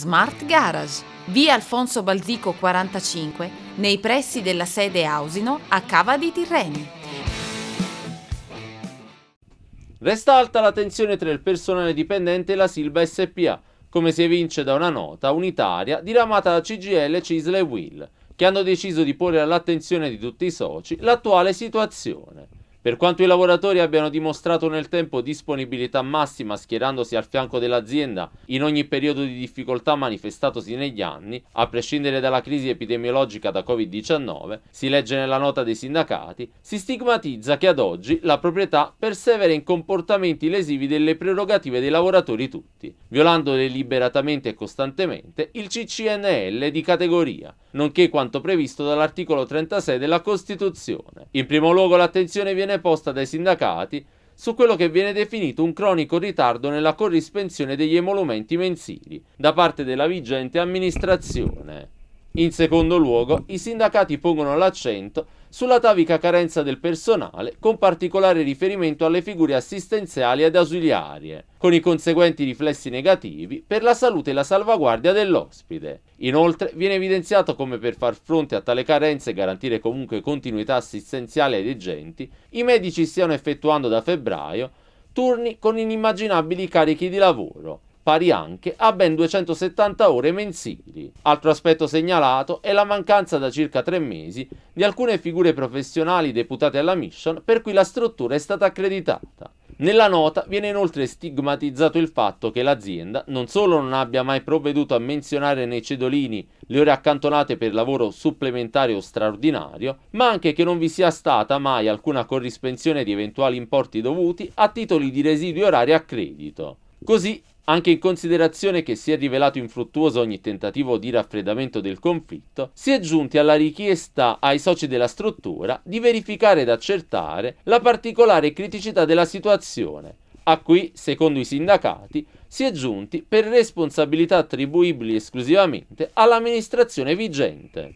Smart Garage, via Alfonso Balzico 45, nei pressi della sede Ausino a Cava di Tirreni. Resta alta la tensione tra il personale dipendente e la Silva SPA, come si evince da una nota unitaria diramata da CGL, Cisle e Will, che hanno deciso di porre all'attenzione di tutti i soci l'attuale situazione. Per quanto i lavoratori abbiano dimostrato nel tempo disponibilità massima schierandosi al fianco dell'azienda in ogni periodo di difficoltà manifestatosi negli anni, a prescindere dalla crisi epidemiologica da Covid-19, si legge nella nota dei sindacati, si stigmatizza che ad oggi la proprietà persevera in comportamenti lesivi delle prerogative dei lavoratori tutti violando deliberatamente e costantemente il CCNL di categoria, nonché quanto previsto dall'articolo 36 della Costituzione. In primo luogo l'attenzione viene posta dai sindacati su quello che viene definito un cronico ritardo nella corrispensione degli emolumenti mensili da parte della vigente amministrazione. In secondo luogo, i sindacati pongono l'accento sull'atavica carenza del personale, con particolare riferimento alle figure assistenziali ed ausiliarie, con i conseguenti riflessi negativi per la salute e la salvaguardia dell'ospite. Inoltre viene evidenziato come per far fronte a tale carenza e garantire comunque continuità assistenziale ai degenti, i medici stiano effettuando da febbraio turni con inimmaginabili carichi di lavoro, pari anche a ben 270 ore mensili. Altro aspetto segnalato è la mancanza da circa tre mesi di alcune figure professionali deputate alla mission per cui la struttura è stata accreditata. Nella nota viene inoltre stigmatizzato il fatto che l'azienda non solo non abbia mai provveduto a menzionare nei cedolini le ore accantonate per lavoro supplementare o straordinario, ma anche che non vi sia stata mai alcuna corrispensione di eventuali importi dovuti a titoli di residui orari a credito. Così anche in considerazione che si è rivelato infruttuoso ogni tentativo di raffreddamento del conflitto, si è giunti alla richiesta ai soci della struttura di verificare ed accertare la particolare criticità della situazione, a cui, secondo i sindacati, si è giunti per responsabilità attribuibili esclusivamente all'amministrazione vigente.